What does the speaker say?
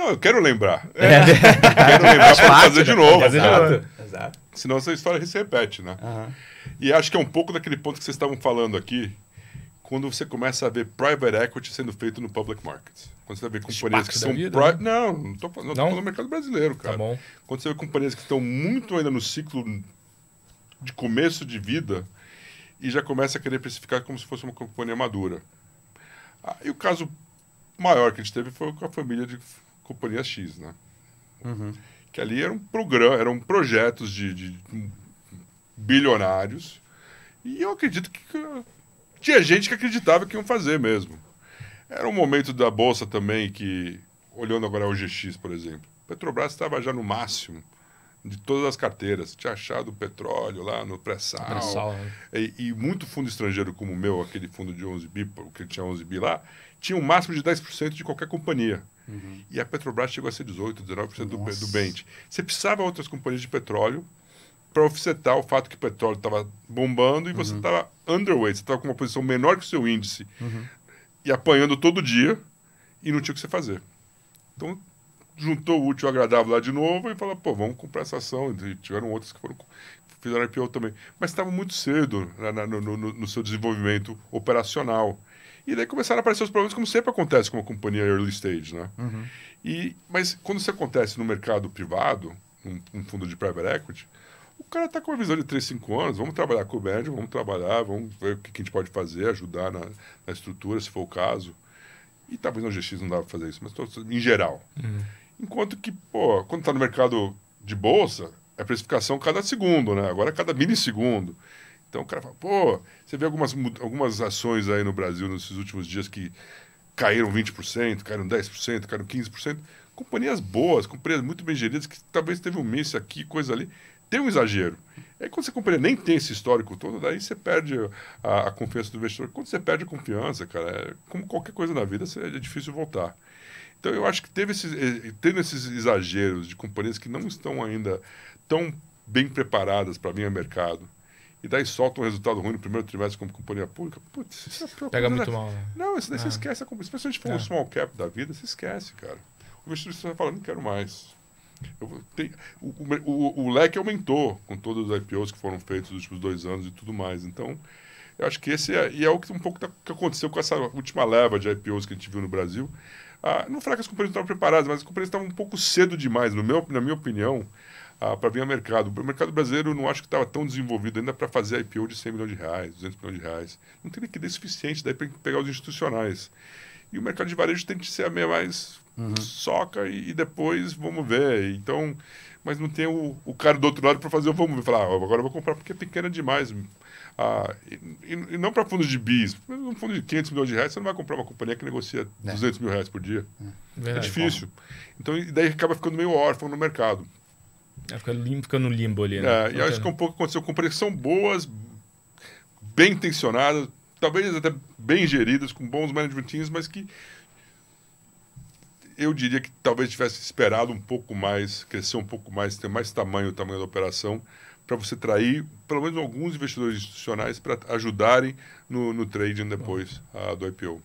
Não, eu quero lembrar. É. É. quero lembrar é para né? fazer de novo. Fazer Exato. Exato. Senão essa história se repete, né? Uhum. E acho que é um pouco daquele ponto que vocês estavam falando aqui, quando você começa a ver private equity sendo feito no public market. Quando você vê companhias que são... Vida, pri... né? Não, não estou falando, do mercado brasileiro, tá cara. Tá bom. Quando você vê companhias que estão muito ainda no ciclo de começo de vida e já começa a querer precificar como se fosse uma companhia madura. Aí ah, o caso maior que a gente teve foi com a família de Companhia X, né? Uhum. Que ali eram programa, eram projetos de, de bilionários. E eu acredito que tinha gente que acreditava que iam fazer mesmo. Era um momento da bolsa também que, olhando agora o GX, por exemplo, Petrobras estava já no máximo de todas as carteiras. Tinha achado petróleo lá no pré-sal. Pré né? e, e, muito fundo estrangeiro como o meu, aquele fundo de 11 bi, porque tinha 11 bi lá, tinha um máximo de 10% de qualquer companhia. Uhum. E a Petrobras chegou a ser 18%, 19% do, do bench. Você precisava outras companhias de petróleo para offsetar o fato que o petróleo estava bombando e uhum. você estava underweight, você estava com uma posição menor que o seu índice uhum. e apanhando todo dia e não tinha o que você fazer. Então, juntou o útil agradável lá de novo e falou, pô, vamos comprar essa ação. E tiveram outros que foram fizeram IPO também. Mas estava muito cedo na, no, no, no, seu desenvolvimento operacional. E daí começaram a aparecer os problemas, como sempre acontece com uma companhia early stage, né? Uhum. E, mas quando isso acontece no mercado privado, um, um fundo de private equity, o cara está com uma visão de 3, 5 anos, vamos trabalhar com o médio, vamos trabalhar, vamos ver o que, que a gente pode fazer, ajudar na, na estrutura, se for o caso. E talvez no GX não dava para fazer isso, mas em geral. Uhum. Enquanto que, pô, quando está no mercado de bolsa, é precificação cada segundo, né? Agora é cada milissegundo. Então o cara fala, pô, você vê algumas, algumas ações aí no Brasil nesses últimos dias que caíram 20%, caíram 10%, caíram 15%. Companhias boas, companhias muito bem geridas, que talvez teve um mês aqui, coisa ali, tem um exagero. É quando você compreende, nem tem esse histórico todo, daí você perde a, a, confiança do investidor. Quando você perde a confiança, cara, é, como qualquer coisa na vida, é difícil voltar. Então eu acho que teve esses, eh, tendo esses exageros de companhias que não estão ainda tão bem preparadas para vir ao mercado, e daí solta um resultado ruim no primeiro trimestre como companhia pública, putz, isso é Pega muito mal. Né? Não, isso daí ah. você é. esquece, especialmente se for é. um small cap da vida, você esquece, cara. O investidor está falando, não quero mais o, o, o, leque aumentou com todos os IPOs que foram feitos nos últimos dois anos e tudo mais. Então, eu acho que esse é, e é o que um pouco tá, que aconteceu com essa última leva de IPOs que a gente viu no Brasil. Ah, não que as companhias estavam preparadas, mas as companhias estavam um pouco cedo demais, no meu, na minha opinião, ah, para vir ao mercado. O mercado brasileiro não acho que estava tão desenvolvido ainda para fazer IPO de 100 milhões de reais, 200 milhões de reais. Não tem liquidez suficiente daí para pegar os institucionais. E o mercado de varejo tem que ser a meia mais uhum. soca e, e, depois vamos ver. Então, mas não tem o, o cara do outro lado para fazer o vamos ver. Falar, ah, agora eu vou comprar porque é pequena demais. Ah, e, e não para fundos de bis. Um fundo de 500 milhões de reais, você não vai comprar uma companhia que negocia é. 200 mil reais por dia. É, é, é difícil. Então, daí acaba ficando meio órfão no mercado. É, fica, limpo, fica no limbo ali, né? É, e acho que é um pouco aconteceu com empresas são boas, bem intencionadas, talvez até bem geridas, com bons management teams, mas que eu diria que talvez tivesse esperado um pouco mais, crescer um pouco mais, ter mais tamanho o tamanho da operação, para você trair pelo menos alguns investidores institucionais para ajudarem no, no trading depois ah, do IPO.